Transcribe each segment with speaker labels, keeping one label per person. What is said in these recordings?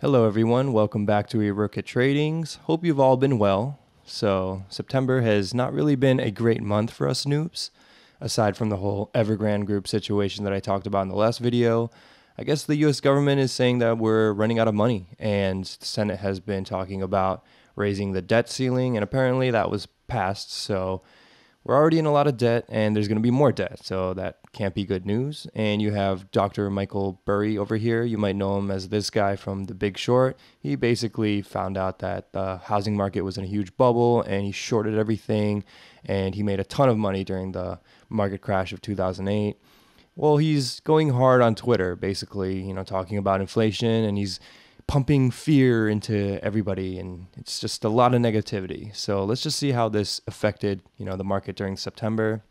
Speaker 1: Hello, everyone. Welcome back to Eruka Tradings. Hope you've all been well. So, September has not really been a great month for us noobs, aside from the whole Evergrande Group situation that I talked about in the last video. I guess the US government is saying that we're running out of money, and the Senate has been talking about raising the debt ceiling, and apparently that was passed. So, we're already in a lot of debt and there's going to be more debt. So that can't be good news. And you have Dr. Michael Burry over here. You might know him as this guy from The Big Short. He basically found out that the housing market was in a huge bubble and he shorted everything and he made a ton of money during the market crash of 2008. Well, he's going hard on Twitter basically, you know, talking about inflation and he's pumping fear into everybody and it's just a lot of negativity. So let's just see how this affected, you know, the market during September.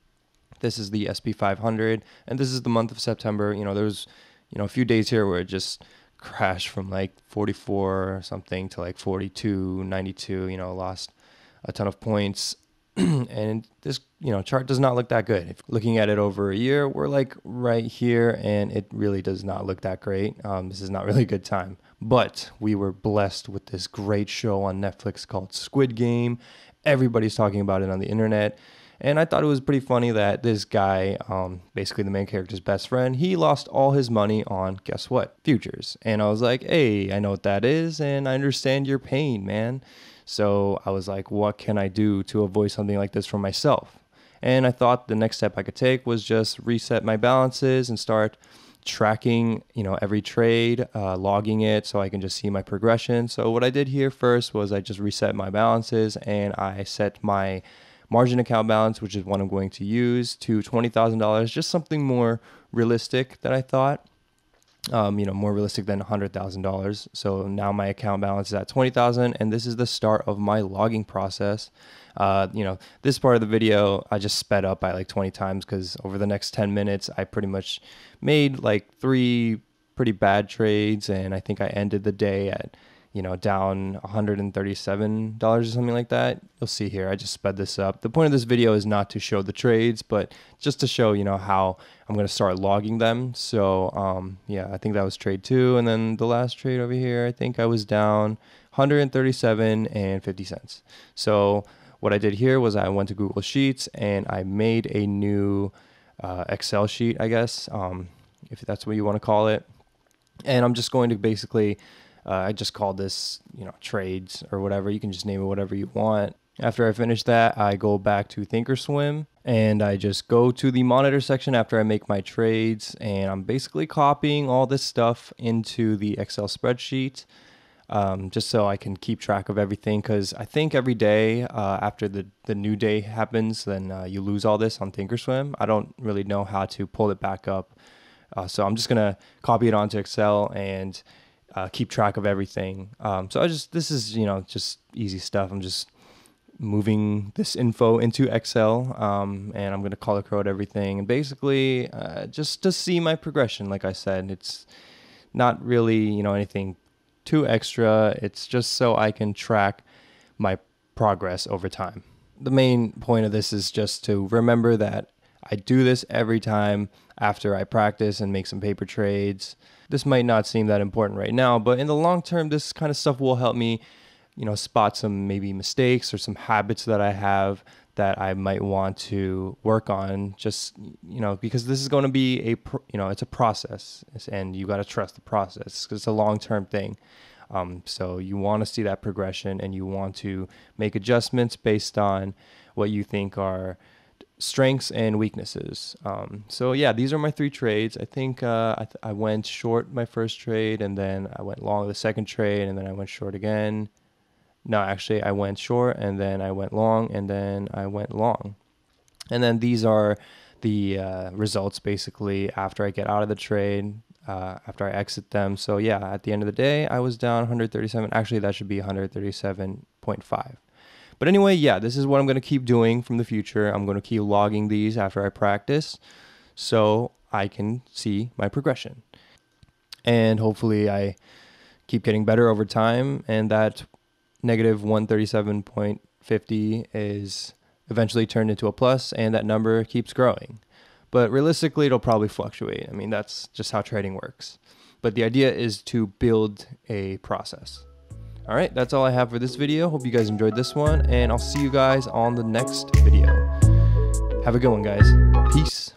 Speaker 1: This is the SP 500 and this is the month of September. You know, there's, you know, a few days here where it just crashed from like 44 something to like 42, 92, you know, lost a ton of points. and this you know chart does not look that good. If looking at it over a year, we're like right here, and it really does not look that great. Um, this is not really a good time. But we were blessed with this great show on Netflix called Squid Game. Everybody's talking about it on the internet. And I thought it was pretty funny that this guy, um, basically the main character's best friend, he lost all his money on guess what? Futures. And I was like, hey, I know what that is, and I understand your pain, man. So I was like, what can I do to avoid something like this for myself? And I thought the next step I could take was just reset my balances and start tracking, you know, every trade, uh, logging it so I can just see my progression. So what I did here first was I just reset my balances and I set my margin account balance, which is what I'm going to use, to $20,000, just something more realistic than I thought um, you know, more realistic than $100,000. So now my account balance is at 20,000 and this is the start of my logging process. Uh, you know, this part of the video, I just sped up by like 20 times because over the next 10 minutes, I pretty much made like three pretty bad trades. And I think I ended the day at you know, down $137 or something like that. You'll see here, I just sped this up. The point of this video is not to show the trades, but just to show, you know, how I'm going to start logging them. So, um, yeah, I think that was trade two. And then the last trade over here, I think I was down 137 and 50 cents. So what I did here was I went to Google Sheets and I made a new uh, Excel sheet, I guess, um, if that's what you want to call it. And I'm just going to basically uh, I just called this, you know, trades or whatever. You can just name it whatever you want. After I finish that, I go back to Thinkorswim and I just go to the monitor section after I make my trades. And I'm basically copying all this stuff into the Excel spreadsheet. Um, just so I can keep track of everything. Because I think every day uh, after the, the new day happens, then uh, you lose all this on Thinkorswim. I don't really know how to pull it back up. Uh, so I'm just going to copy it onto Excel and uh, keep track of everything. Um, so I just this is you know just easy stuff. I'm just moving this info into Excel, um, and I'm gonna color code everything and basically uh, just to see my progression. Like I said, it's not really you know anything too extra. It's just so I can track my progress over time. The main point of this is just to remember that I do this every time after I practice and make some paper trades this might not seem that important right now, but in the long term, this kind of stuff will help me, you know, spot some maybe mistakes or some habits that I have that I might want to work on just you know because this is going to be a you know it's a process and you got to trust the process because it's a long-term thing um, so you want to see that progression and you want to make adjustments based on what you think are strengths and weaknesses. Um, so yeah, these are my three trades. I think uh, I, th- I, went short my first trade, and then I went long the second trade, and then I went short again. No, actually, I went short, and then I went long, and then I went long, and then these are the uh, results basically after I get out of the trade. Uh, after I exit them. So, yeah, at the end of the day, I was down 137. Actually, that should be 137.5. But anyway, yeah, this is what I'm going to keep doing from the future. I'm going to keep logging these after I practice so I can see my progression. And hopefully I keep getting better over time and that negative 137.50 is eventually turned into a plus and that number keeps growing. But realistically, it'll probably fluctuate. I mean, that's just how trading works. But the idea is to build a process. All right, that's all I have for this video. Hope you guys enjoyed this one, and I'll see you guys on the next video. Have a good one, guys. Peace.